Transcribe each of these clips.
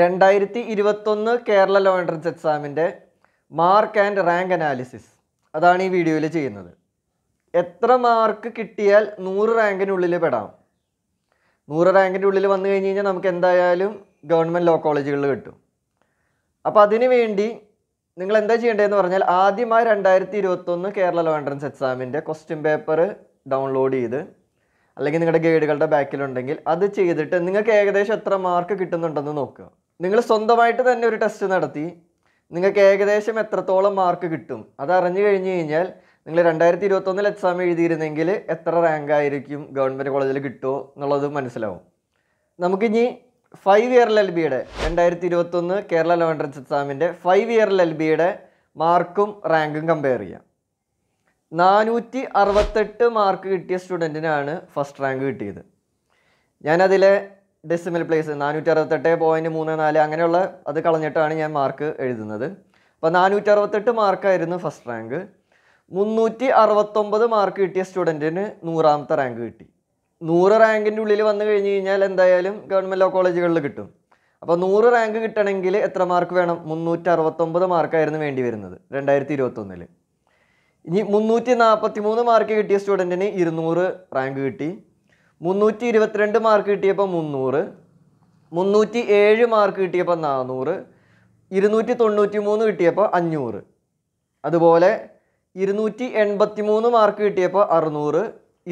രണ്ടായിരത്തി ഇരുപത്തൊന്ന് Kerala law entrance എക്സാമിൻ്റെ മാർക്ക് ആൻഡ് റാങ്ക് അനാലിസിസ് അതാണ് ഈ വീഡിയോയിൽ ചെയ്യുന്നത് എത്ര മാർക്ക് കിട്ടിയാൽ നൂറ് റാങ്കിനുള്ളിൽ പെടാം നൂറ് റാങ്കിൻ്റെ ഉള്ളിൽ വന്നു കഴിഞ്ഞ് കഴിഞ്ഞാൽ നമുക്ക് എന്തായാലും ഗവൺമെൻറ് ലോ കോളേജുകളിൽ കിട്ടും അപ്പോൾ അതിനുവേണ്ടി വേണ്ടി നിങ്ങൾ എന്താ ചെയ്യേണ്ടതെന്ന് പറഞ്ഞാൽ ആദ്യമായി രണ്ടായിരത്തി ഇരുപത്തൊന്ന് കേരള ലോ എൻട്രൻസ് എക്സാമിൻ്റെ ക്വസ്റ്റ്യൻ പേപ്പർ ഡൗൺലോഡ് ചെയ്ത് അല്ലെങ്കിൽ നിങ്ങളുടെ ഗൈഡുകളുടെ ബാക്കിലുണ്ടെങ്കിൽ അത് ചെയ്തിട്ട് നിങ്ങൾക്ക് ഏകദേശം എത്ര മാർക്ക് കിട്ടുന്നുണ്ടെന്ന് നോക്കുക നിങ്ങൾ സ്വന്തമായിട്ട് തന്നെ ഒരു ടെസ്റ്റ് നടത്തി നിങ്ങൾക്ക് ഏകദേശം എത്രത്തോളം മാർക്ക് കിട്ടും അത് അറിഞ്ഞു കഴിഞ്ഞു കഴിഞ്ഞാൽ നിങ്ങൾ രണ്ടായിരത്തി ഇരുപത്തൊന്നിൽ എക്സാം എഴുതിയിരുന്നെങ്കിൽ എത്ര റാങ്ക് ആയിരിക്കും ഗവൺമെൻറ് കോളേജിൽ കിട്ടുമോ എന്നുള്ളത് മനസ്സിലാവും നമുക്കിനി ഫൈവ് ഇയർ എൽ ബിയുടെ രണ്ടായിരത്തി ഇരുപത്തൊന്ന് കേരള ലോ എൻട്രൻസ് എക്സാമിൻ്റെ ഫൈവ് ഇയർ എൽ ബിയുടെ മാർക്കും റാങ്കും കമ്പയർ ചെയ്യാം നാനൂറ്റി അറുപത്തെട്ട് മാർക്ക് കിട്ടിയ സ്റ്റുഡൻറ്റിനാണ് ഫസ്റ്റ് റാങ്ക് കിട്ടിയത് ഞാനതിലെ ഡെസിമൽ പ്ലേസ് നാനൂറ്റി അറുപത്തെട്ട് പോയിൻറ്റ് മൂന്ന് നാല് അങ്ങനെയുള്ള അത് കളഞ്ഞിട്ടാണ് ഞാൻ മാർക്ക് എഴുതുന്നത് അപ്പോൾ നാനൂറ്റി അറുപത്തെട്ട് മാർക്കായിരുന്നു ഫസ്റ്റ് റാങ്ക് മുന്നൂറ്റി അറുപത്തൊമ്പത് മാർക്ക് കിട്ടിയ സ്റ്റുഡൻറ്റിന് നൂറാമത്തെ റാങ്ക് കിട്ടി നൂറ് റാങ്കിൻ്റെ ഉള്ളിൽ വന്നു കഴിഞ്ഞ് കഴിഞ്ഞാൽ എന്തായാലും ഗവൺമെൻറ് ലോ കോളേജുകളിൽ കിട്ടും അപ്പോൾ നൂറ് റാങ്ക് കിട്ടണമെങ്കിൽ എത്ര മാർക്ക് വേണം മുന്നൂറ്റി അറുപത്തൊമ്പത് മാർക്കായിരുന്നു വേണ്ടി വരുന്നത് രണ്ടായിരത്തി ഇരുപത്തൊന്നിൽ ഇനി മുന്നൂറ്റി നാൽപ്പത്തി മൂന്ന് മാർക്ക് കിട്ടിയ സ്റ്റുഡൻറ്റിന് ഇരുന്നൂറ് റാങ്ക് കിട്ടി മുന്നൂറ്റി ഇരുപത്തിരണ്ട് മാർക്ക് കിട്ടിയപ്പോൾ മുന്നൂറ് മുന്നൂറ്റി ഏഴ് മാർക്ക് കിട്ടിയപ്പോൾ നാനൂറ് ഇരുന്നൂറ്റി തൊണ്ണൂറ്റി മൂന്ന് കിട്ടിയപ്പോൾ അഞ്ഞൂറ് അതുപോലെ ഇരുന്നൂറ്റി എൺപത്തി മൂന്ന് മാർക്ക് കിട്ടിയപ്പോൾ അറുന്നൂറ്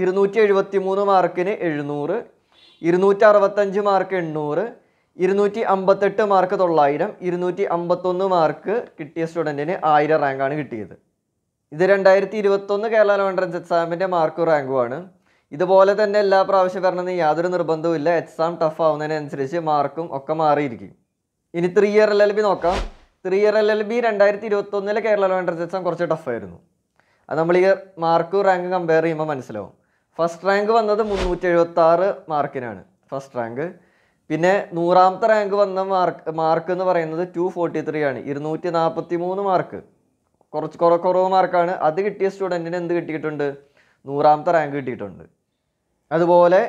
ഇരുന്നൂറ്റി എഴുപത്തി മൂന്ന് മാർക്കിന് എഴുന്നൂറ് ഇരുന്നൂറ്റി അറുപത്തഞ്ച് മാർക്ക് എണ്ണൂറ് ഇരുന്നൂറ്റി അമ്പത്തെട്ട് മാർക്ക് തൊള്ളായിരം ഇരുന്നൂറ്റി അമ്പത്തൊന്ന് മാർക്ക് കിട്ടിയ സ്റ്റുഡൻറ്റിന് ആയിരം റാങ്കാണ് കിട്ടിയത് ഇത് രണ്ടായിരത്തി ഇരുപത്തൊന്ന് കേരള ലോണ്ടൻസ് എക്സാമിൻ്റെ മാർക്ക് റാങ്കുമാണ് ഇതുപോലെ തന്നെ എല്ലാ പ്രാവശ്യം വരണമെന്ന് യാതൊരു നിർബന്ധവുമില്ല എക്സാം ടഫ് ആവുന്നതിനനുസരിച്ച് മാർക്കും ഒക്കെ മാറിയിരിക്കും ഇനി three year L L B നോക്കാം three year L L B രണ്ടായിരത്തി ഇരുപത്തൊന്നിലെ കേരള ലോൺ എൻട്രൻസ് എക്സാം കുറച്ച് ടഫായിരുന്നു അത് നമ്മൾ ഈ മാർക്കും റാങ്ക് കമ്പയർ ചെയ്യുമ്പോൾ മനസ്സിലാവും ഫസ്റ്റ് റാങ്ക് വന്നത് മുന്നൂറ്റി എഴുപത്തി ആറ് മാർക്കിനാണ് ഫസ്റ്റ് റാങ്ക് പിന്നെ നൂറാമത്തെ റാങ്ക് വന്ന മാർക്ക് മാർക്ക് എന്ന് പറയുന്നത് ടു ഫോർട്ടി ത്രീ ആണ് ഇരുന്നൂറ്റി നാൽപ്പത്തി മൂന്ന് മാർക്ക് കുറച്ച് കുറവ് മാർക്കാണ് അത് കിട്ടിയ സ്റ്റുഡൻറ്റിന് എന്ത് കിട്ടിയിട്ടുണ്ട് നൂറാമത്തെ റാങ്ക് കിട്ടിയിട്ടുണ്ട് അതുപോലെ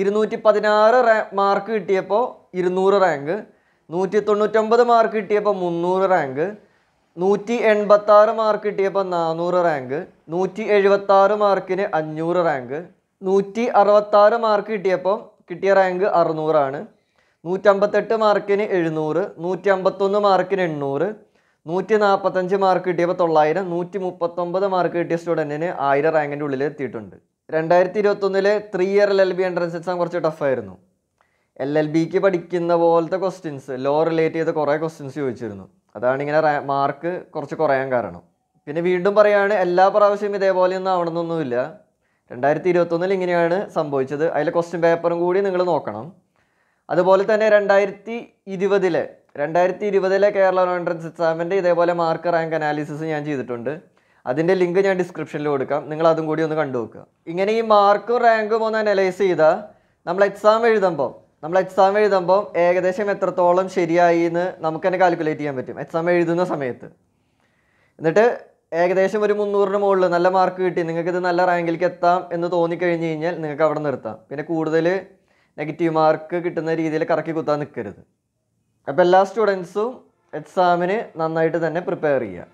ഇരുന്നൂറ്റി പതിനാറ് റാ മാർക്ക് കിട്ടിയപ്പോൾ ഇരുന്നൂറ് റാങ്ക് നൂറ്റി തൊണ്ണൂറ്റൊമ്പത് മാർക്ക് കിട്ടിയപ്പോൾ മുന്നൂറ് റാങ്ക് നൂറ്റി എൺപത്താറ് മാർക്ക് കിട്ടിയപ്പോൾ നാനൂറ് റാങ്ക് നൂറ്റി എഴുപത്താറ് മാർക്കിന് അഞ്ഞൂറ് റാങ്ക് നൂറ്റി അറുപത്താറ് മാർക്ക് കിട്ടിയപ്പം കിട്ടിയ റാങ്ക് അറുന്നൂറാണ് നൂറ്റമ്പത്തെട്ട് മാർക്കിന് എഴുന്നൂറ് നൂറ്റി അമ്പത്തൊന്ന് മാർക്കിന് എണ്ണൂറ് നൂറ്റി നാൽപ്പത്തഞ്ച് മാർക്ക് കിട്ടിയപ്പോൾ തൊള്ളായിരം നൂറ്റി മുപ്പത്തൊമ്പത് മാർക്ക് കിട്ടിയ സ്റ്റുഡൻറ്റിന് ആയിരം റാങ്കിൻ്റെ ഉള്ളിൽ എത്തിയിട്ടുണ്ട് രണ്ടായിരത്തി ഇരുപത്തൊന്നിലെ three year L L B entrance exam കുറച്ച് ടഫായിരുന്നു എൽ എൽ ബിക്ക് പഠിക്കുന്ന പോലത്തെ ക്വസ്റ്റ്യൻസ് ലോ റിലേറ്റ് ചെയ്ത കുറേ ക്വസ്റ്റ്യൻസ് ചോദിച്ചിരുന്നു അതാണ് ഇങ്ങനെ മാർക്ക് കുറച്ച് കുറയാൻ കാരണം പിന്നെ വീണ്ടും പറയുകയാണ് എല്ലാ പ്രാവശ്യവും ഒന്നും ആവണമെന്നൊന്നുമില്ല രണ്ടായിരത്തി ഇരുപത്തൊന്നിൽ ഇങ്ങനെയാണ് സംഭവിച്ചത് അതിലെ ക്വസ്റ്റ്യൻ പേപ്പറും കൂടി നിങ്ങൾ നോക്കണം അതുപോലെ തന്നെ രണ്ടായിരത്തി ഇരുപതിലെ രണ്ടായിരത്തി ഇരുപതിലെ കേരള എൻട്രൻസ് എക്സാമിൻ്റെ ഇതേപോലെ മാർക്ക് റാങ്ക് അനാലിസിസ് ഞാൻ ചെയ്തിട്ടുണ്ട് അതിൻ്റെ ലിങ്ക് ഞാൻ ഡിസ്ക്രിപ്ഷനിൽ കൊടുക്കാം നിങ്ങൾ അതും കൂടി ഒന്ന് കണ്ടു നോക്കുക ഇങ്ങനെ ഈ മാർക്കും റാങ്കും ഒന്ന് അനലൈസ് ചെയ്താൽ നമ്മൾ എക്സാം എഴുതുമ്പോൾ നമ്മൾ എക്സാം എഴുതുമ്പോൾ ഏകദേശം എത്രത്തോളം ശരിയായി എന്ന് നമുക്ക് തന്നെ കാൽക്കുലേറ്റ് ചെയ്യാൻ പറ്റും എക്സാം എഴുതുന്ന സമയത്ത് എന്നിട്ട് ഏകദേശം ഒരു മുന്നൂറിന് മുകളിൽ നല്ല മാർക്ക് കിട്ടി നിങ്ങൾക്ക് ഇത് നല്ല റാങ്കിലേക്ക് എത്താം എന്ന് തോന്നിക്കഴിഞ്ഞ് കഴിഞ്ഞാൽ നിങ്ങൾക്ക് അവിടെ നിർത്താം പിന്നെ കൂടുതൽ നെഗറ്റീവ് മാർക്ക് കിട്ടുന്ന രീതിയിൽ കറക്കി കുത്താൻ നിൽക്കരുത് അപ്പോൾ എല്ലാ സ്റ്റുഡൻസും എക്സാമിന് നന്നായിട്ട് തന്നെ പ്രിപ്പയർ ചെയ്യുക